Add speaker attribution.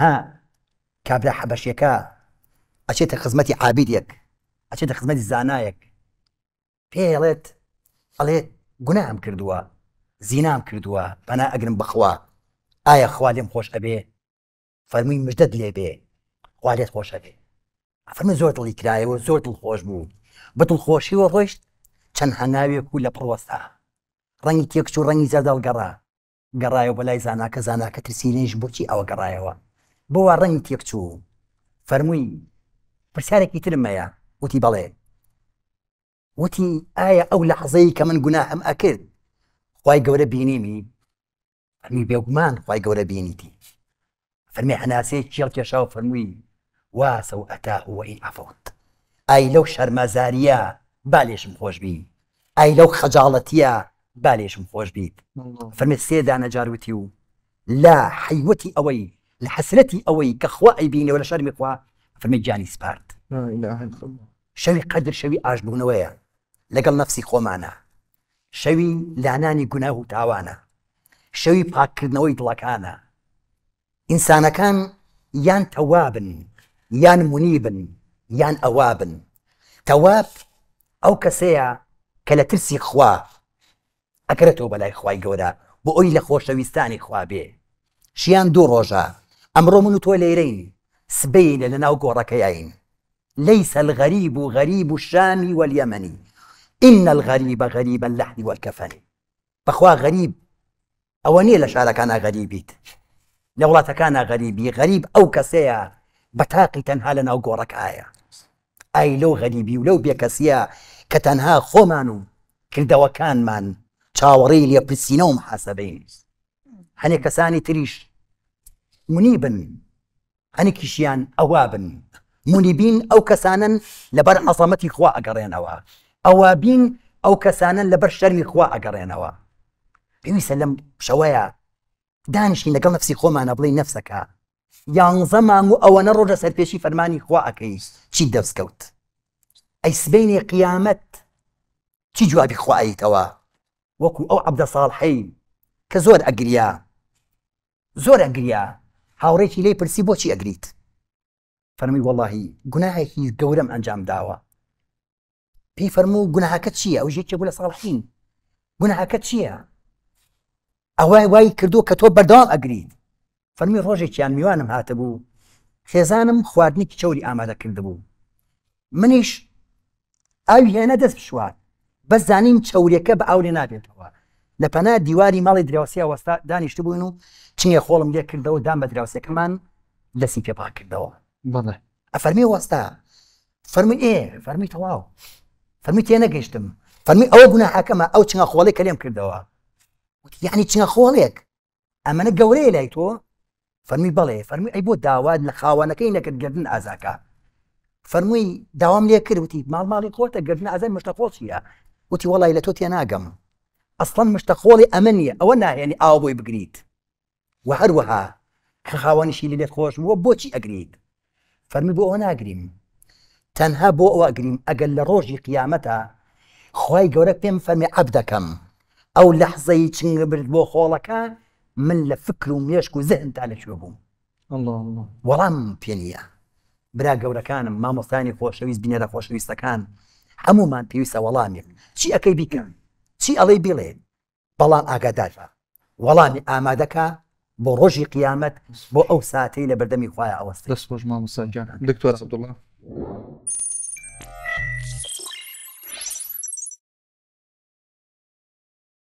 Speaker 1: تەنها کابرا حەبەشیەکە ئەچێتە خزمەتی عابیدێک ئەچێتە خزمەتی زانایەک پێڵێت ئەڵێ گونام کردووە زینام کردووە بەنا ئەگرم بخوا ئایا خوا لێم خۆش ئەبێ فەرمووی مژدەت لێ بێ خوا لێت خۆش ئەبێ ئەفرمە زۆر دڵی کرایەوە زۆر دڵ خۆش بوو بەتڵ خۆشیوە ڕۆیشت چەند هەناوێک و لە پڕوەستا ڕەنی تێکچ و ڕەنی زەرداڵ گەڕا گەڕایەوە بەلای زاناکە زاناکە ترسیلێنش بۆچی ئەوە گەڕایەوە بو رنگ بۆ ڕەنی تێکچوو فەرمووی پرسیارێکی و وتی بەڵێ و ئایا آیا لە حەزەی که من گناهم گونا ئەم ئەکرد خی گەورە بینیمی ئەمی بێگومان خی گەورە بینیتی فەرمی هەناسەیە کێڵ کێشاو فەرمووی واسە و ئەتا وەی ئەفوت ئای لەو شەرمەزاریە بالێشم خۆشببی ئای لەو خەجاڵەتیە بالێشم خۆش بیت فەرمی سێدانە جاروتی و لا حیوتی اوی لحسلتي أوي كخوا اي بيني ولا شرمي خواء فرمي جاني سبارت لا إله إلا الله شوي قدر شوي أجلو نوايا لقل نفسي خو معنا شوي لعناني قناه تعوانا شوي فاك نوي دلاكانا إنسان كان يان توابن يان منيبن يان أوابن تواب أو كسيع كلا ترسي خواه أكرته بلاي خواي جودا بقول لخوش شوي ثاني خوابي شيان دو روجا أمر من توليرين سبين لێرەین سبینە ليس الغريب غريب الشام واليمن إن الغريب غريب اللحن والكفن بخوا غريب ئەوە نییە لە شارەکانە لولا لە غريبي غريب أو ئەو بتاقي تنها تەنها لە ناو گۆڕەکایە ئای لەو غەریبی و لەو بێکەسیە کە تەنها خۆمان و کردەوەکانمان چاوەڕی لێپرسینە و منيبا هەنێکیشیان ئەوا بن منیبین ئەو کەسانن لەبەر عەسەمەتی خوا ئەگەڕێنەوە ئەوە بین ئەو کەسانن لەبەر شەرمی خوا شوايا دانشي نقل نفسي خوما أنا بلي نفسك بڵی نفسەکە یانزە مانگ و ئەوە نەڕۆژە سەرپێشی فەرمانی خوا ئەەکەی چی دەستکەوت ئەی سبینی قیامەت چی جوابی خواییتەوە توا وكو أو عبد کە كزور أقريا زور أقريا هاوڕێکی لی پرسی بۆچی ئەگریت فەرمی وەڵی گوناهێکی گەورەم ئەنجام داوە پێی فەرموو گوناهاکە چییە ئەو ژێکی بوو لە ساڵحین گوناهاکە چییە ئەوای وای کردو کە تۆ بەرداوام ئەگریت فەرمی ڕۆژێکیان میوانم هاتە بوو خێزانم خواردنیکی چوری ئامادە کردبوو منیش ئاوی هێنە دەست بشوار بە زانیم چوریەکە بە ئاولێ نابێتەوە لە پەنا دیواری ماڵی دراوسی وەستا دانیشت بووین و چینە خۆڵم لێ کردەوە دام بە دراوسەکەمان دەسی پێ پاکردەوە بڵێ ئەفەرمی وەستا فەرمی ئێ فەرمی تەواو فەرمی تێ نەگەیشتم فەرمی ئەوە گونا حکەمە ئەو چنە خۆڵێک کە لێم کردەوە یعنی چنە خۆڵێک ئەمەە گەورەیە لای تۆ فەرمی بڵێ فەرمی ئەی بۆ داواد لە خاوانەکەی نەکردگردن ئازاکە فەرمووی داوام لێ کردوتی ماڵ ماڵی خۆتە گردن ئازای مشتەخۆڵ چیە وتی وڵی لە تۆ تێ ناگەم اصلا مش مشتقولي امنيه او انا يعني او آه، ابوي بقريت وهروها خاواني شي لي خوش مو بوشي اقريت فرمي بو انا اقريم تنها بو او اقريم اقل روجي قيامتها خوي قورك بيم فرمي عبدكم او لحظه يتشن برد بو خولك من لفكر وميشكو زهن تعالى شوفو الله الله ورام بينيا برا قوركان ما مصاني خوش ويز بيني خوش ويز سكان عموما بيوسا ولامي شي اكي بيكم چی ئەڵەی بڵێن بەڵام ئاگادارە وەڵامی ئامادەکە بۆ ڕۆژی قیامەت بۆ ئەو ساتەی لە بەردەمی خخوایە ئەوەست دەست خۆش مامسانجان دکتۆر عبدوڵە